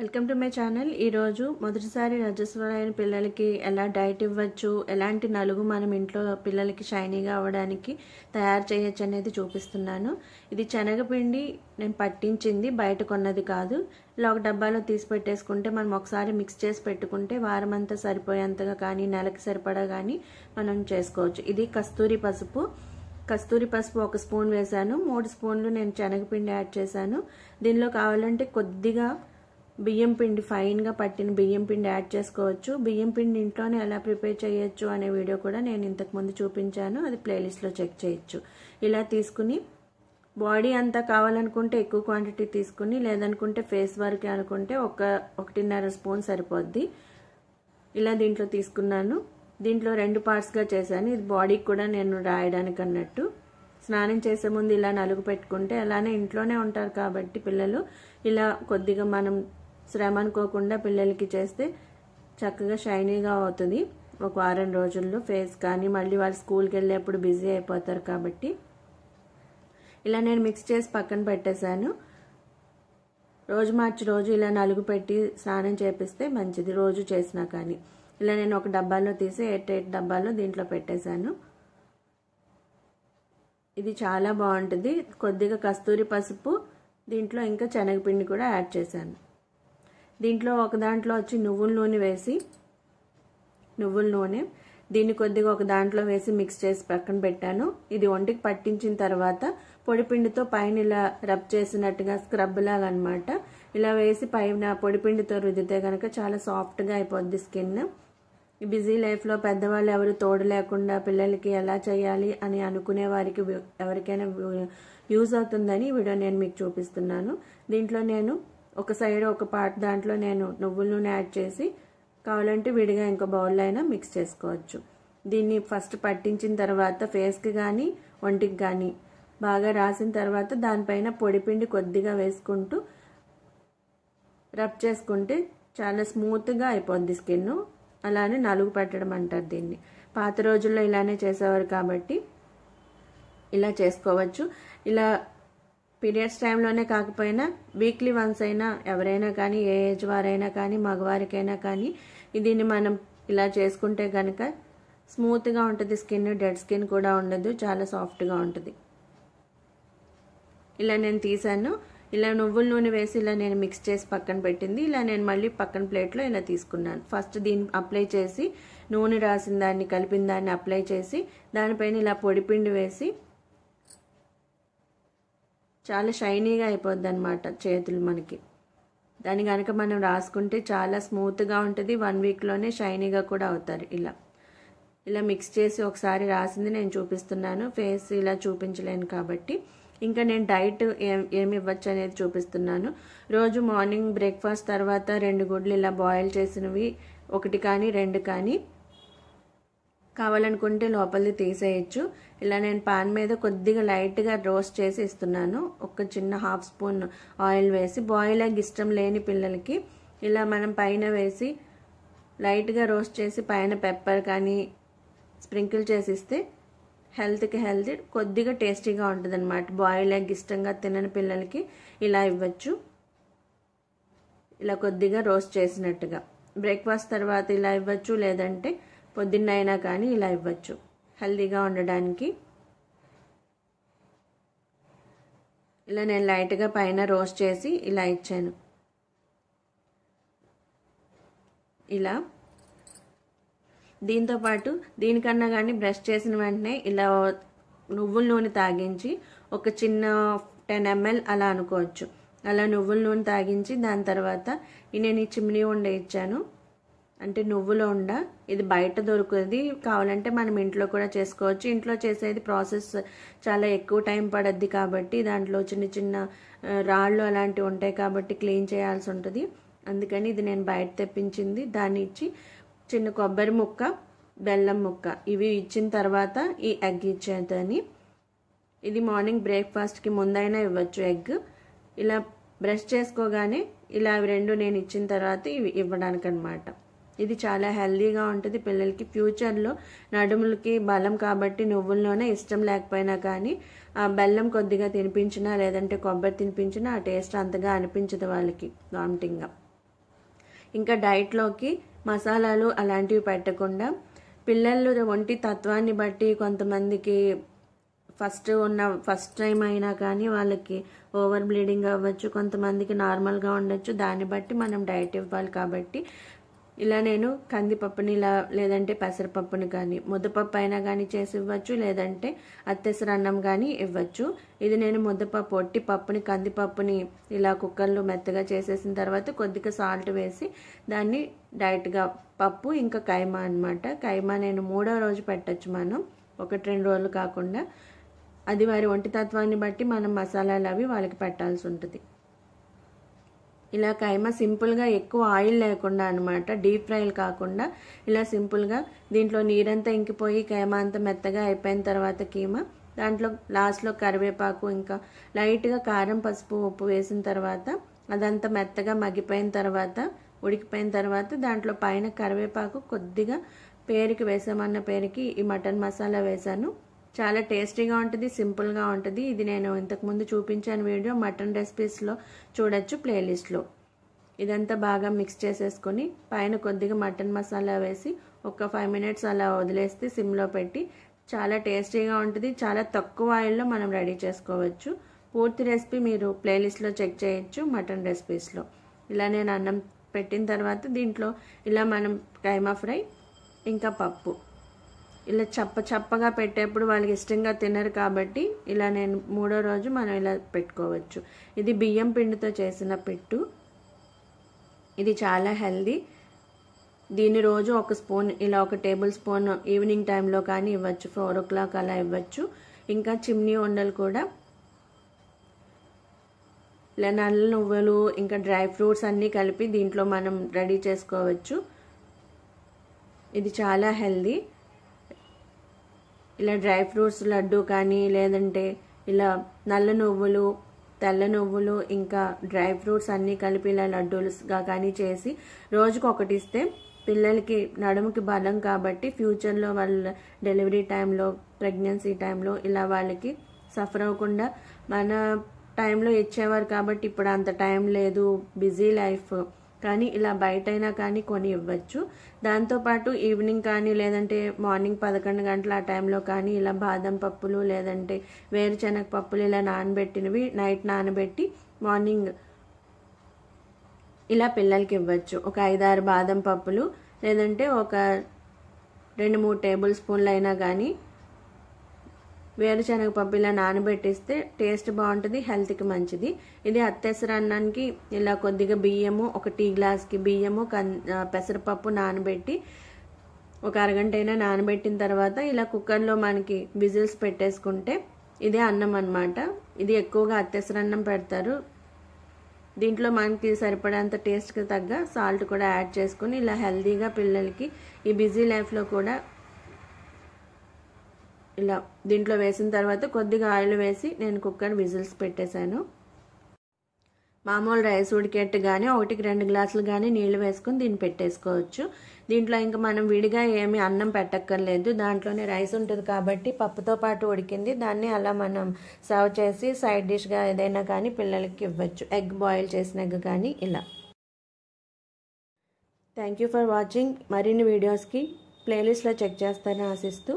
welcome to my channel ఈరోజు మొదటిసారి రజస్వరాయన పిల్లలకి ఎలా డైట్ ఇవ్వచ్చు ఎలాంటి నలుగు మనం ఇంట్లో పిల్లలకి షైనీగా అవ్వడానికి తయారు చేయొచ్చు అనేది చూపిస్తున్నాను ఇది శనగపిండి నేను పట్టించింది బయట కొన్నది కాదు ఇలా ఒక డబ్బాలో తీసి పెట్టేసుకుంటే మనం ఒకసారి మిక్స్ చేసి పెట్టుకుంటే వారం అంతా సరిపోయేంతగా కానీ నెలకి సరిపడా కానీ మనం చేసుకోవచ్చు ఇది కస్తూరి పసుపు కస్తూరి పసుపు ఒక స్పూన్ వేశాను మూడు స్పూన్లు నేను శనగపిండి యాడ్ చేశాను దీనిలో కావాలంటే కొద్దిగా బియ్యం పిండి ఫైన్గా పట్టిన బియ్యం పిండి యాడ్ చేసుకోవచ్చు బియ్యం పిండి ఇంట్లోనే ఎలా ప్రిపేర్ చేయొచ్చు అనే వీడియో కూడా నేను ఇంతకుముందు చూపించాను అది ప్లేలిస్ట్లో చెక్ చేయొచ్చు ఇలా తీసుకుని బాడీ అంతా కావాలనుకుంటే ఎక్కువ క్వాంటిటీ తీసుకుని లేదనుకుంటే ఫేస్ వరకే అనుకుంటే ఒక ఒకటిన్నర స్పూన్ సరిపోద్ది ఇలా దీంట్లో తీసుకున్నాను దీంట్లో రెండు పార్ట్స్గా చేశాను ఇది బాడీకి కూడా నేను రాయడానికి అన్నట్టు స్నానం చేసే ముందు ఇలా నలుగు పెట్టుకుంటే అలానే ఇంట్లోనే ఉంటారు కాబట్టి పిల్లలు ఇలా కొద్దిగా మనం శ్రమ అనుకోకుండా పిల్లలకి చేస్తే చక్కగా షైనీగా అవుతుంది ఒక వారం రోజుల్లో ఫేస్ కానీ మళ్ళీ వాళ్ళు స్కూల్కి వెళ్ళేప్పుడు బిజీ అయిపోతారు కాబట్టి ఇలా నేను మిక్స్ చేసి పక్కన పెట్టేశాను రోజు మార్చి రోజు ఇలా నలుగు పెట్టి స్నానం చేపిస్తే మంచిది రోజు చేసినా కానీ ఇలా నేను ఒక డబ్బాలో తీసి ఎయిట్ ఎయిట్ డబ్బాలో దీంట్లో పెట్టేశాను ఇది చాలా బాగుంటుంది కొద్దిగా కస్తూరి పసుపు దీంట్లో ఇంకా శనగపిండి కూడా యాడ్ చేశాను దీంట్లో ఒక దాంట్లో వచ్చి నువ్వుల నూనె వేసి నువ్వుల నూనె దీన్ని కొద్దిగా ఒక దాంట్లో వేసి మిక్స్ చేసి పక్కన పెట్టాను ఇది ఒంటికి పట్టించిన తర్వాత పొడిపిండితో పైన ఇలా రబ్ చేసినట్టుగా స్క్రబ్ లాగనమాట ఇలా వేసి పైన పొడిపిండితో రుద్దితే కనుక చాలా సాఫ్ట్గా అయిపోద్ది స్కిన్ బిజీ లైఫ్లో పెద్దవాళ్ళు ఎవరు తోడు లేకుండా పిల్లలకి ఎలా చేయాలి అని అనుకునే వారికి ఎవరికైనా యూజ్ అవుతుందని వీడియో నేను మీకు చూపిస్తున్నాను దీంట్లో నేను ఒక సైడ్ ఒక పార్ట్ దాంట్లో నేను నువ్వుల నూనె యాడ్ చేసి కావాలంటే విడిగా ఇంకో బౌల్లో అయినా మిక్స్ చేసుకోవచ్చు దీన్ని ఫస్ట్ పట్టించిన తర్వాత ఫేస్కి కానీ ఒంటికి కానీ బాగా రాసిన తర్వాత దానిపైన పొడిపిండి కొద్దిగా వేసుకుంటూ రబ్ చేసుకుంటే చాలా స్మూత్గా అయిపోద్ది స్కిన్ అలానే నలుగు పెట్టడం అంటారు దీన్ని పాత రోజుల్లో ఇలానే చేసేవారు కాబట్టి ఇలా చేసుకోవచ్చు ఇలా పీరియడ్స్ టైంలోనే కాకపోయినా వీక్లీ వన్స్ అయినా ఎవరైనా కానీ ఏ ఏజ్ వారైనా కానీ మగవారికైనా కానీ దీన్ని మనం ఇలా చేసుకుంటే కనుక స్మూత్గా ఉంటుంది స్కిన్ డెడ్ స్కిన్ కూడా ఉండదు చాలా సాఫ్ట్గా ఉంటుంది ఇలా నేను తీశాను ఇలా నువ్వుల నూనె వేసి ఇలా నేను మిక్స్ చేసి పక్కన పెట్టింది ఇలా నేను మళ్ళీ పక్కన ప్లేట్లో ఇలా తీసుకున్నాను ఫస్ట్ దీన్ని అప్లై చేసి నూనె రాసిన దాన్ని కలిపిన దాన్ని అప్లై చేసి దానిపైన ఇలా పొడిపిండి వేసి చాలా షైనీగా అయిపోద్ది అనమాట చేతులు మనకి దాన్ని కనుక మనం రాసుకుంటే చాలా స్మూత్గా ఉంటుంది వన్ వీక్లోనే షైనీగా కూడా అవుతారు ఇలా ఇలా మిక్స్ చేసి ఒకసారి రాసింది నేను చూపిస్తున్నాను ఫేస్ ఇలా చూపించలేను కాబట్టి ఇంకా నేను డైట్ ఏం ఏమి ఇవ్వచ్చు అనేది చూపిస్తున్నాను రోజు మార్నింగ్ బ్రేక్ఫాస్ట్ తర్వాత రెండు గుడ్లు ఇలా బాయిల్ చేసినవి ఒకటి కానీ రెండు కానీ కావాలనుకుంటే లోపలిది తీసేయచ్చు ఇలా నేను పాన్ మీద కొద్దిగా లైట్గా రోస్ట్ చేసి ఇస్తున్నాను ఒక చిన్న హాఫ్ స్పూన్ ఆయిల్ వేసి బాయిల్ ఎగ్ ఇష్టం లేని పిల్లలకి ఇలా మనం పైన వేసి లైట్గా రోస్ట్ చేసి పైన పెప్పర్ కానీ స్ప్రింకిల్ చేసి ఇస్తే హెల్త్కి హెల్తీ కొద్దిగా టేస్టీగా ఉంటుంది అనమాట బాయిల్ ఎగ్ ఇష్టంగా తినని పిల్లలకి ఇలా ఇవ్వచ్చు ఇలా కొద్దిగా రోస్ట్ చేసినట్టుగా బ్రేక్ఫాస్ట్ తర్వాత ఇలా ఇవ్వచ్చు లేదంటే పొద్దున్నైనా కానీ ఇలా ఇవ్వచ్చు హెల్దీగా ఉండడానికి ఇలా నేను లైట్గా పైన రోస్ట్ చేసి ఇలా ఇచ్చాను ఇలా దీంతోపాటు దీనికన్నా కానీ బ్రష్ చేసిన వెంటనే ఇలా నువ్వుల నూనె తాగించి ఒక చిన్న టెన్ ఎంఎల్ అలా అనుకోవచ్చు అలా నువ్వుల నూనె తాగించి దాని తర్వాత నేను ఈ చిమ్నీ ఉండ ఇచ్చాను అంటే నువ్వుల ఉండ ఇది బయట దొరుకుతుంది కావాలంటే మనం ఇంట్లో కూడా చేసుకోవచ్చు ఇంట్లో చేసేది ప్రాసెస్ చాలా ఎక్కువ టైం పడద్ది కాబట్టి దాంట్లో చిన్న చిన్న రాళ్ళు అలాంటివి ఉంటాయి కాబట్టి క్లీన్ చేయాల్సి ఉంటుంది అందుకని ఇది నేను బయట తెప్పించింది దాన్ని ఇచ్చి చిన్న కొబ్బరి ముక్క బెల్లం ముక్క ఇవి ఇచ్చిన తర్వాత ఈ ఎగ్ ఇచ్చేదని ఇది మార్నింగ్ బ్రేక్ఫాస్ట్కి ముందైనా ఇవ్వచ్చు ఎగ్ ఇలా బ్రష్ చేసుకోగానే ఇలా రెండు నేను ఇచ్చిన తర్వాత ఇవి ఇవ్వడానికి అనమాట ఇది చాలా హెల్దీగా ఉంటుంది పిల్లలకి ఫ్యూచర్లో నడుములకి బలం కాబట్టి నువ్వుల్లోనే ఇష్టం లేకపోయినా కానీ ఆ బెల్లం కొద్దిగా తినిపించినా లేదంటే కొబ్బరి తినిపించినా ఆ టేస్ట్ అంతగా అనిపించదు వాళ్ళకి వామిటింగ్గా ఇంకా డైట్లోకి మసాలాలు అలాంటివి పెట్టకుండా పిల్లలు ఒంటి తత్వాన్ని బట్టి కొంతమందికి ఫస్ట్ ఉన్న ఫస్ట్ టైం అయినా కానీ వాళ్ళకి ఓవర్ బ్లీడింగ్ అవ్వచ్చు కొంతమందికి నార్మల్గా ఉండొచ్చు దాన్ని బట్టి మనం డైట్ ఇవ్వాలి కాబట్టి ఇలా నేను కందిపప్పుని ఇలా లేదంటే పెసరపప్పుని కానీ ముద్దపప్పు అయినా కానీ చేసి ఇవ్వచ్చు లేదంటే అత్తెసర అన్నం కానీ ఇవ్వచ్చు ఇది నేను ముద్దపప్పు ఒట్టి పప్పుని కందిపప్పుని ఇలా కుక్కర్లో మెత్తగా చేసేసిన తర్వాత కొద్దిగా సాల్ట్ వేసి దాన్ని డైట్గా పప్పు ఇంకా కైమా అనమాట కైమా నేను మూడో రోజు పెట్టచ్చు మనం ఒకటి రెండు రోజులు కాకుండా అది వారి ఒంటి తత్వాన్ని బట్టి మనం మసాలాలు అవి వాళ్ళకి పెట్టాల్సి ఉంటుంది ఇలా కైమా సింపుల్గా ఎక్కువ ఆయిల్ లేకుండా అనమాట డీప్ ఫ్రైలు కాకుండా ఇలా సింపుల్గా దీంట్లో నీరంతా ఇంకిపోయి కైమా అంతా మెత్తగా అయిపోయిన తర్వాత కీమా దాంట్లో లాస్ట్లో కరివేపాకు ఇంకా లైట్గా కారం పసుపు ఉప్పు వేసిన తర్వాత అదంతా మెత్తగా మగ్గిపోయిన తర్వాత ఉడికిపోయిన తర్వాత దాంట్లో పైన కరివేపాకు కొద్దిగా పేరుకి వేసామన్న పేరుకి ఈ మటన్ మసాలా వేశాను చాలా టేస్టీగా ఉంటుంది సింపుల్గా ఉంటుంది ఇది నేను ఇంతకుముందు చూపించాను వీడియో మటన్ రెసిపీస్లో చూడొచ్చు ప్లేలిస్ట్లో ఇదంతా బాగా మిక్స్ చేసేసుకొని పైన కొద్దిగా మటన్ మసాలా వేసి ఒక ఫైవ్ మినిట్స్ అలా వదిలేస్తే సిమ్లో పెట్టి చాలా టేస్టీగా ఉంటుంది చాలా తక్కువ ఆయిల్లో మనం రెడీ చేసుకోవచ్చు పూర్తి రెసిపీ మీరు ప్లేలిస్ట్లో చెక్ చేయొచ్చు మటన్ రెసిపీస్లో ఇలా నేను అన్నం పెట్టిన తర్వాత దీంట్లో ఇలా మనం కైమా ఫ్రై ఇంకా పప్పు ఇలా చప్ప చప్పగా పెట్టేప్పుడు వాళ్ళకి ఇష్టంగా తినరు కాబట్టి ఇలా నేను మూడో రోజు మనం ఇలా పెట్టుకోవచ్చు ఇది బియ్యం పిండితో చేసిన పెట్టు ఇది చాలా హెల్దీ దీన్ని రోజు ఒక స్పూన్ ఇలా ఒక టేబుల్ స్పూన్ ఈవినింగ్ టైంలో కానీ ఇవ్వచ్చు ఫోర్ ఓ క్లాక్ అలా ఇవ్వచ్చు ఇంకా చిమ్నీ ఉండలు కూడా ఇలా నల్ల నువ్వులు ఇంకా డ్రై ఫ్రూట్స్ అన్నీ కలిపి దీంట్లో మనం రెడీ చేసుకోవచ్చు ఇది చాలా హెల్దీ ఇలా డ్రై ఫ్రూట్స్ లడ్డు కానీ లేదంటే ఇలా నల్ల నువ్వులు తెల్ల నువ్వులు ఇంకా డ్రై ఫ్రూట్స్ అన్నీ కలిపి ఇలా లడ్డూలుగా కానీ చేసి రోజుకు ఒకటి ఇస్తే పిల్లలకి నడుముకి బలం కాబట్టి ఫ్యూచర్లో వాళ్ళ డెలివరీ టైంలో ప్రెగ్నెన్సీ టైంలో ఇలా వాళ్ళకి సఫర్ అవ్వకుండా మన టైంలో ఇచ్చేవారు కాబట్టి ఇప్పుడు అంత టైం లేదు బిజీ లైఫ్ కానీ ఇలా బయటైనా కానీ కొని ఇవ్వచ్చు దాంతోపాటు ఈవినింగ్ కానీ లేదంటే మార్నింగ్ పదకొండు గంటల ఆ టైంలో కానీ ఇలా బాదం పప్పులు లేదంటే వేరుశనగ పప్పులు ఇలా నానబెట్టినవి నైట్ నానబెట్టి మార్నింగ్ ఇలా పిల్లలకి ఇవ్వచ్చు ఒక ఐదారు బాదం పప్పులు లేదంటే ఒక రెండు మూడు టేబుల్ స్పూన్లు అయినా కానీ వేరుశనగ పప్పు ఇలా నానబెట్టిస్తే టేస్ట్ బాగుంటుంది హెల్త్కి మంచిది ఇది అత్తెసర అన్నానికి ఇలా కొద్దిగా బియ్యము ఒక టీ గ్లాస్కి బియ్యము కన్ పెసరపప్పు నానబెట్టి ఒక అరగంట అయినా నానబెట్టిన తర్వాత ఇలా కుక్కర్లో మనకి విజిల్స్ పెట్టేసుకుంటే ఇదే అన్నం అనమాట ఇది ఎక్కువగా అత్తెసరన్నం పెడతారు దీంట్లో మనకి సరిపడేంత టేస్ట్కి తగ్గ సాల్ట్ కూడా యాడ్ చేసుకుని ఇలా హెల్తీగా పిల్లలకి ఈ బిజీ లైఫ్లో కూడా ఇలా దీంట్లో వేసిన తర్వాత కొద్దిగా ఆయిల్ వేసి నేను కుక్కర్ విజిల్స్ పెట్టేశాను మామూలు రైస్ ఉడికెట్టు కానీ ఒకటికి రెండు గ్లాసులు కానీ నీళ్లు వేసుకుని దీన్ని పెట్టేసుకోవచ్చు దీంట్లో ఇంకా మనం విడిగా ఏమి అన్నం పెట్టక్కర్లేదు దాంట్లోనే రైస్ ఉంటుంది కాబట్టి పప్పుతో పాటు ఉడికింది దాన్ని అలా మనం సర్వ్ చేసి సైడ్ డిష్గా ఏదైనా కానీ పిల్లలకి ఇవ్వచ్చు ఎగ్ బాయిల్ చేసిన ఎగ్ కానీ ఇలా థ్యాంక్ యూ ఫర్ వాచింగ్ మరిన్ని వీడియోస్కి ప్లేలిస్ట్లో చెక్ చేస్తారని ఆశిస్తూ